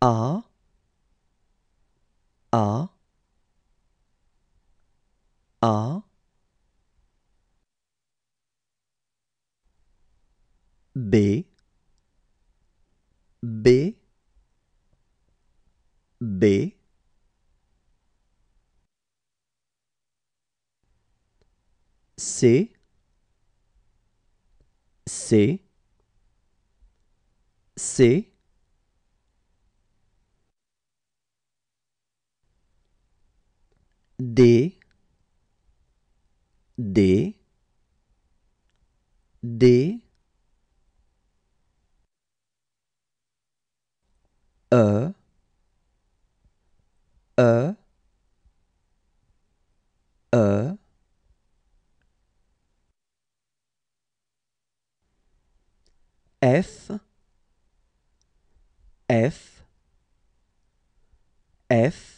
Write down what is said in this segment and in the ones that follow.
A A A B B B C C C D D D E E E F F F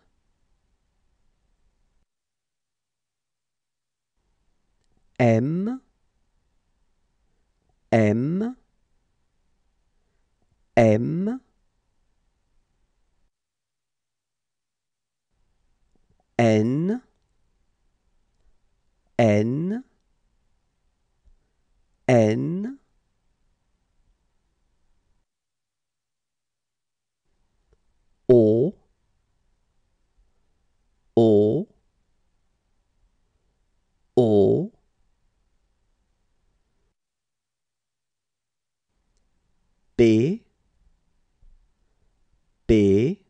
M, M, M, N, N, N, B B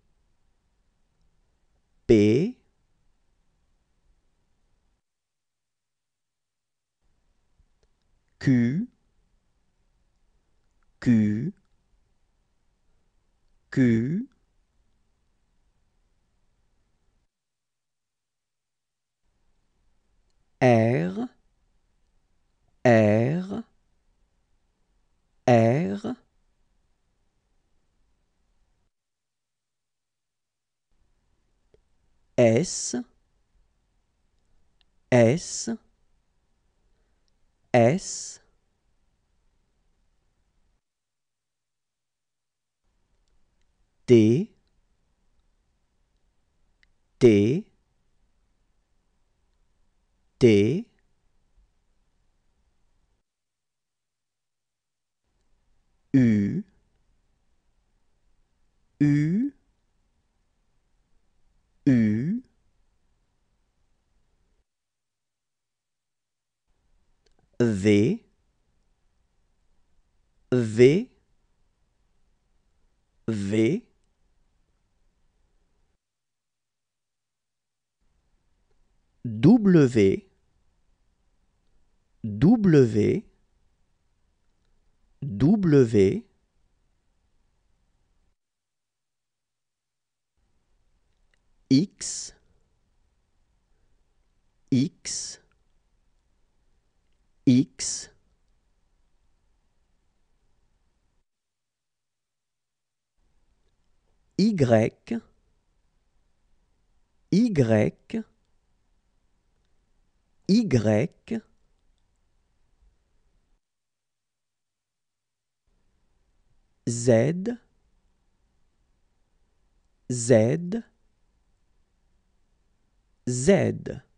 B Q Q Q R S, S, S, D, D, D, V V V W W W X X x y y y Z, Z, Z.